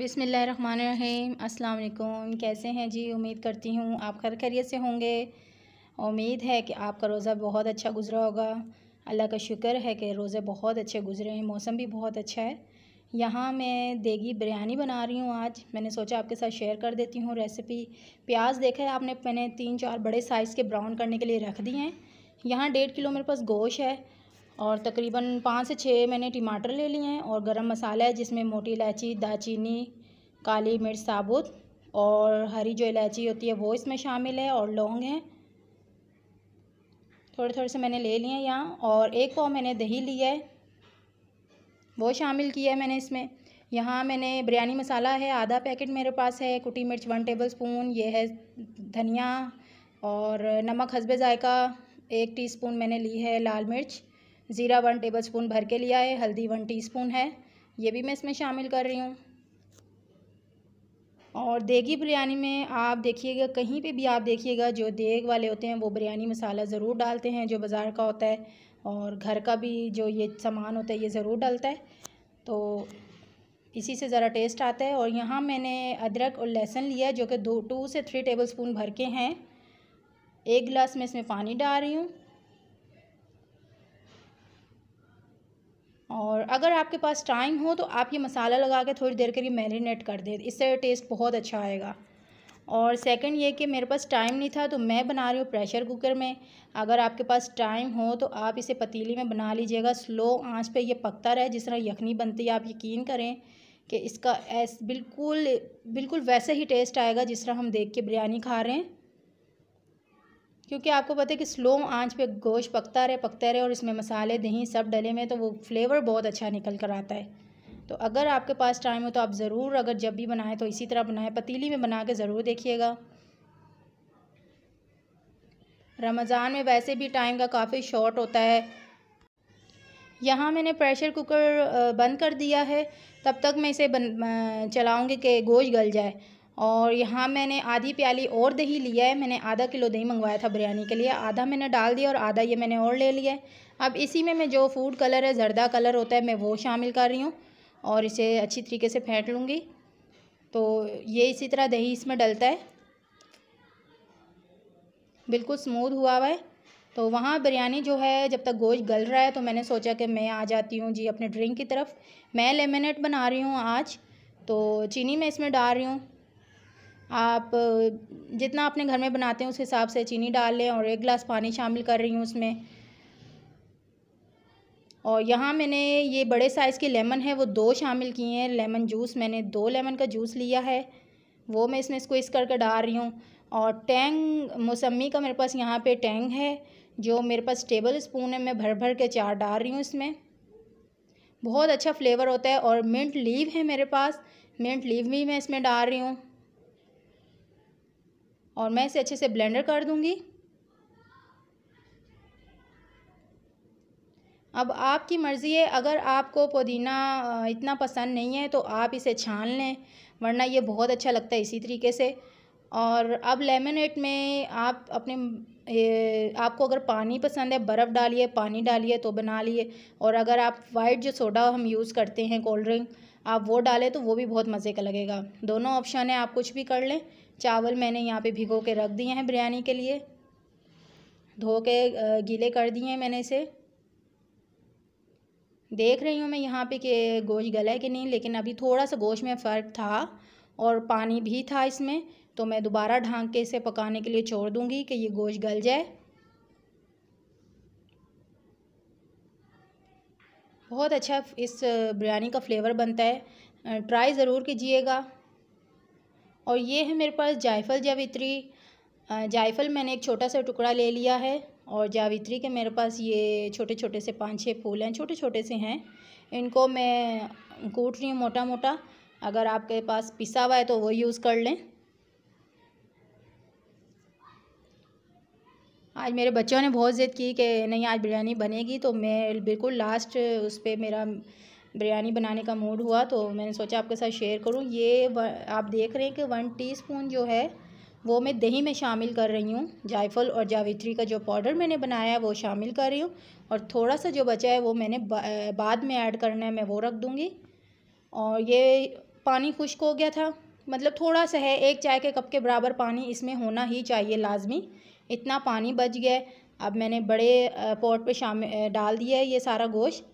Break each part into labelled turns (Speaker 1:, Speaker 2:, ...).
Speaker 1: अस्सलाम वालेकुम कैसे हैं जी उम्मीद करती हूँ आप खैर खैरियत से होंगे उम्मीद है कि आपका रोज़ा बहुत अच्छा गुजरा होगा अल्लाह का शुक्र है कि रोज़े बहुत अच्छे गुजरे हैं मौसम भी बहुत अच्छा है यहाँ मैं देगी बिरयानी बना रही हूँ आज मैंने सोचा आपके साथ शेयर कर देती हूँ रेसिपी प्याज देखा है आपने मैंने तीन चार बड़े साइज़ के ब्राउन करने के लिए रख दिए हैं यहाँ डेढ़ किलो मेरे पास गोश है और तकरीबन पाँच से छः मैंने टमाटर ले लिए हैं और गरम मसाला है जिसमें मोटी इलायची दालचीनी काली मिर्च साबुत और हरी जो इलायची होती है वो इसमें शामिल है और लौंग है थोड़े थोड़े से मैंने ले लिए हैं यहाँ और एक पाव मैंने दही लिया है वो शामिल किया है मैंने इसमें यहाँ मैंने बिरयानी मसाला है आधा पैकेट मेरे पास है कुटी मिर्च वन टेबल स्पून ये है धनिया और नमक हसबे जायका एक टीस्पून मैंने ली है लाल मिर्च ज़ीरा वन टेबल स्पून भर के लिया है हल्दी वन टीस्पून है ये भी मैं इसमें शामिल कर रही हूँ और देगी बिरयानी में आप देखिएगा कहीं पे भी आप देखिएगा जो देग वाले होते हैं वो बिरयानी मसाला ज़रूर डालते हैं जो बाज़ार का होता है और घर का भी जो ये सामान होता है ये ज़रूर डालता है तो इसी से ज़रा टेस्ट आता है और यहाँ मैंने अदरक और लहसुन लिया है जो कि दो टू से थ्री टेबल स्पून भर के हैं एक गिलास में इसमें पानी डाल रही हूँ और अगर आपके पास टाइम हो तो आप ये मसाला लगा के थोड़ी देर के लिए मैरिनेट कर दें इससे टेस्ट बहुत अच्छा आएगा और सेकंड ये कि मेरे पास टाइम नहीं था तो मैं बना रही हूँ प्रेशर कुकर में अगर आपके पास टाइम हो तो आप इसे पतीली में बना लीजिएगा स्लो आंच पे ये पकता रहे जिस तरह यखनी बनती है आप यकीन करें कि इसका ऐस बिल्कुल बिल्कुल वैसे ही टेस्ट आएगा जिस तरह हम देख के बिरयानी खा रहे हैं क्योंकि आपको पता है कि स्लो आंच पे गोश पकता रहे पकता रहे और इसमें मसाले दही सब डले हुए तो वो फ्लेवर बहुत अच्छा निकल कर आता है तो अगर आपके पास टाइम हो तो आप ज़रूर अगर जब भी बनाएं तो इसी तरह बनाएं पतीली में बना के ज़रूर देखिएगा रमज़ान में वैसे भी टाइम का काफ़ी शॉर्ट होता है यहाँ मैंने प्रेशर कुकर बंद कर दिया है तब तक मैं इसे बन चलाऊँगी कि गोश गल जाए और यहाँ मैंने आधी प्याली और दही लिया है मैंने आधा किलो दही मंगवाया था बिरयानी के लिए आधा मैंने डाल दिया और आधा ये मैंने और ले लिया है अब इसी में मैं जो फूड कलर है जर्दा कलर होता है मैं वो शामिल कर रही हूँ और इसे अच्छी तरीके से फेंट लूँगी तो ये इसी तरह दही इसमें डलता है बिल्कुल स्मूद हुआ हुआ है तो वहाँ बिरयानी जो है जब तक गोश्त गल रहा है तो मैंने सोचा कि मैं आ जाती हूँ जी अपने ड्रिंक की तरफ मैं लेमिनेट बना रही हूँ आज तो चीनी मैं इसमें डाल रही हूँ आप जितना अपने घर में बनाते हैं उस हिसाब से चीनी डाल लें और एक गिलास पानी शामिल कर रही हूँ उसमें और यहाँ मैंने ये बड़े साइज़ के लेमन है वो दो शामिल किए हैं लेमन जूस मैंने दो लेमन का जूस लिया है वो मैं इसमें इसको इस करके डाल रही हूँ और टैंग मौसमी का मेरे पास यहाँ पे टैंग है जो मेरे पास टेबल स्पून है मैं भर भर के चार डाल रही हूँ इसमें बहुत अच्छा फ्लेवर होता है और मिंट लीव है मेरे पास मिंट लीव भी मैं इसमें डाल रही हूँ और मैं इसे अच्छे से ब्लेंडर कर दूंगी अब आपकी मर्ज़ी है अगर आपको पुदीना इतना पसंद नहीं है तो आप इसे छान लें वरना ये बहुत अच्छा लगता है इसी तरीके से और अब लेमनेट में आप अपने आपको अगर पानी पसंद है बर्फ़ डालिए पानी डालिए तो बना लिए और अगर आप वाइट जो सोडा हम यूज़ करते हैं कोल्ड ड्रिंक आप वो डालें तो वो भी बहुत मज़े का लगेगा दोनों ऑप्शन है आप कुछ भी कर लें चावल मैंने यहाँ पे भिगो के रख दिए हैं बिरयानी के लिए धो के गीले कर दिए हैं मैंने इसे देख रही हूँ मैं यहाँ पे कि गोश्त गला है कि नहीं लेकिन अभी थोड़ा सा गोश में फ़र्क था और पानी भी था इसमें तो मैं दोबारा ढांक के इसे पकाने के लिए छोड़ दूँगी कि ये गोश्त गल जाए बहुत अच्छा इस बिरयानी का फ्लेवर बनता है ट्राई ज़रूर कीजिएगा और ये है मेरे पास जायफल जावित्री जायफल मैंने एक छोटा सा टुकड़ा ले लिया है और जावित्री के मेरे पास ये छोटे छोटे से पाँच छः फूल हैं छोटे छोटे से हैं इनको मैं कूट रही हूँ मोटा मोटा अगर आपके पास पिसा हुआ है तो वो यूज़ कर लें आज मेरे बच्चों ने बहुत ज़िद की कि नहीं आज बिरयानी बनेगी तो मैं बिल्कुल लास्ट उस पर मेरा बिरयानी बनाने का मूड हुआ तो मैंने सोचा आपके साथ शेयर करूँ ये आप देख रहे हैं कि वन टी जो है वो मैं दही में शामिल कर रही हूँ जायफल और जावित्री का जो पाउडर मैंने बनाया है वो शामिल कर रही हूँ और थोड़ा सा जो बचा है वो मैंने बा, बाद में ऐड करना है मैं वो रख दूँगी और ये पानी खुश्क हो गया था मतलब थोड़ा सा है एक चाय के कप के बराबर पानी इसमें होना ही चाहिए लाजमी इतना पानी बच गया अब मैंने बड़े पॉट पर शाम डाल दिया है ये सारा गोश्त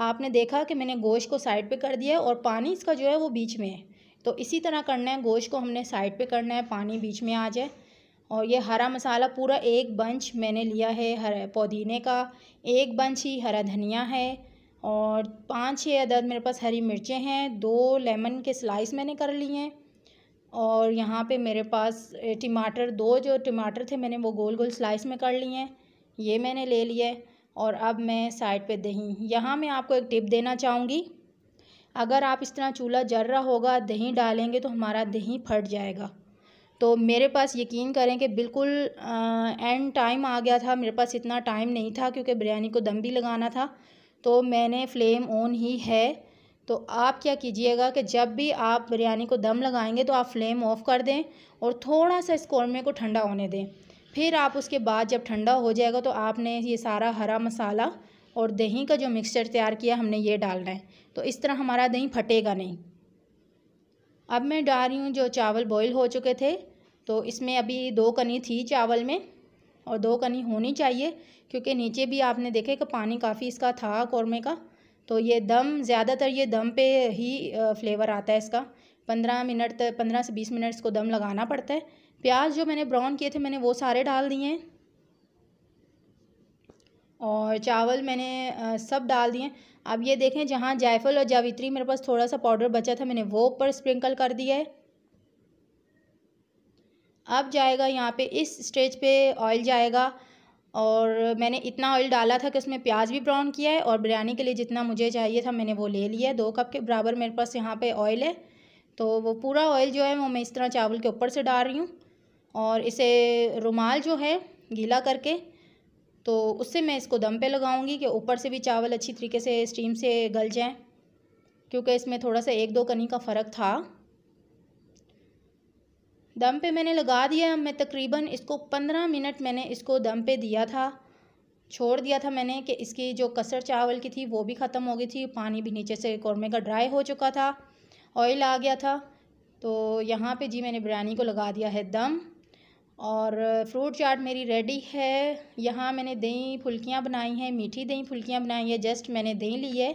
Speaker 1: आपने देखा कि मैंने गोश्त को साइड पे कर दिया है और पानी इसका जो है वो बीच में है तो इसी तरह करना है गोश्त को हमने साइड पे करना है पानी बीच में आ जाए और ये हरा मसाला पूरा एक बंच मैंने लिया है हरा पुदीने का एक बंच ही हरा धनिया है और पाँच छः अदद मेरे पास हरी मिर्चें हैं दो लेमन के स्लाइस मैंने कर लिए हैं और यहाँ पे मेरे पास टमाटर दो जो टमाटर थे मैंने वो गोल गोल स्लाइस में कर लिए हैं ये मैंने ले लिया है और अब मैं साइड पे दही यहाँ मैं आपको एक टिप देना चाहूँगी अगर आप इस तरह चूल्हा जर रहा होगा दही डालेंगे तो हमारा दही फट जाएगा तो मेरे पास यकीन करें कि बिल्कुल एंड टाइम आ गया था मेरे पास इतना टाइम नहीं था क्योंकि बिरयानी को दम भी लगाना था तो मैंने फ्लेम ऑन ही है तो आप क्या कीजिएगा कि जब भी आप बिरयानी को दम लगाएंगे तो आप फ्लेम ऑफ़ कर दें और थोड़ा सा इस कौरमे को ठंडा होने दें फिर आप उसके बाद जब ठंडा हो जाएगा तो आपने ये सारा हरा मसाला और दही का जो मिक्सचर तैयार किया हमने ये डालना है तो इस तरह हमारा दही फटेगा नहीं अब मैं डाल रही हूँ जो चावल बॉईल हो चुके थे तो इसमें अभी दो कनी थी चावल में और दो कनी होनी चाहिए क्योंकि नीचे भी आपने देखे कि पानी काफ़ी इसका था कौरमे का तो ये दम ज़्यादातर ये दम पे ही फ्लेवर आता है इसका पंद्रह मिनट तक पंद्रह से बीस मिनट इसको दम लगाना पड़ता है प्याज जो मैंने ब्राउन किए थे मैंने वो सारे डाल दिए हैं और चावल मैंने सब डाल दिए अब ये देखें जहाँ जायफल और जावित्री मेरे पास थोड़ा सा पाउडर बचा था मैंने वो ऊपर स्प्रिंकल कर दिया है अब जाएगा यहाँ पे इस स्टेज पे ऑयल जाएगा और मैंने इतना ऑयल डाला था कि उसमें प्याज भी ब्राउन किया है और बिरयानी के लिए जितना मुझे चाहिए था मैंने वो ले लिया है दो कप के बराबर मेरे पास यहाँ पर ऑयल है तो वो पूरा ऑयल जो है वो मैं इस तरह चावल के ऊपर से डाल रही हूँ और इसे रुमाल जो है गीला करके तो उससे मैं इसको दम पे लगाऊंगी कि ऊपर से भी चावल अच्छी तरीके से स्टीम से गल जाएं क्योंकि इसमें थोड़ा सा एक दो कनी का फ़र्क था दम पे मैंने लगा दिया मैं तकरीबन इसको पंद्रह मिनट मैंने इसको दम पे दिया था छोड़ दिया था मैंने कि इसकी जो कसर चावल की थी वो भी ख़त्म हो गई थी पानी भी नीचे से कौरमे का ड्राई हो चुका था ऑयल आ गया था तो यहाँ पे जी मैंने बिरयानी को लगा दिया है दम और फ्रूट चाट मेरी रेडी है यहाँ मैंने दही फुल्कियाँ बनाई हैं मीठी दही फुल्कियाँ बनाई हैं जस्ट मैंने दही ली है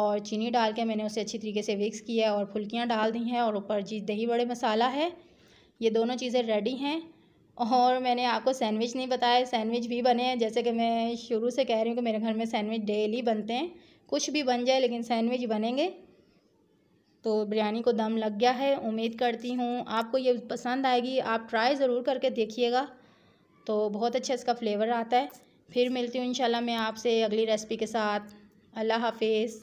Speaker 1: और चीनी डाल के मैंने उसे अच्छी तरीके से मिक्स किया है और फुल्कियाँ डाल दी हैं और ऊपर जी दही बड़े मसाला है ये दोनों चीज़ें रेडी हैं और मैंने आपको सैंडविच नहीं बताया सैंडविच भी बने हैं जैसे कि मैं शुरू से कह रही हूँ कि मेरे घर में सैंडविच डेली बनते हैं कुछ भी बन जाए लेकिन सैंडविच बनेंगे तो बिरयानी को दम लग गया है उम्मीद करती हूँ आपको ये पसंद आएगी आप ट्राई ज़रूर करके देखिएगा तो बहुत अच्छा इसका फ्लेवर आता है फिर मिलती हूँ इंशाल्लाह मैं आपसे अगली रेसिपी के साथ अल्लाह हाफिज़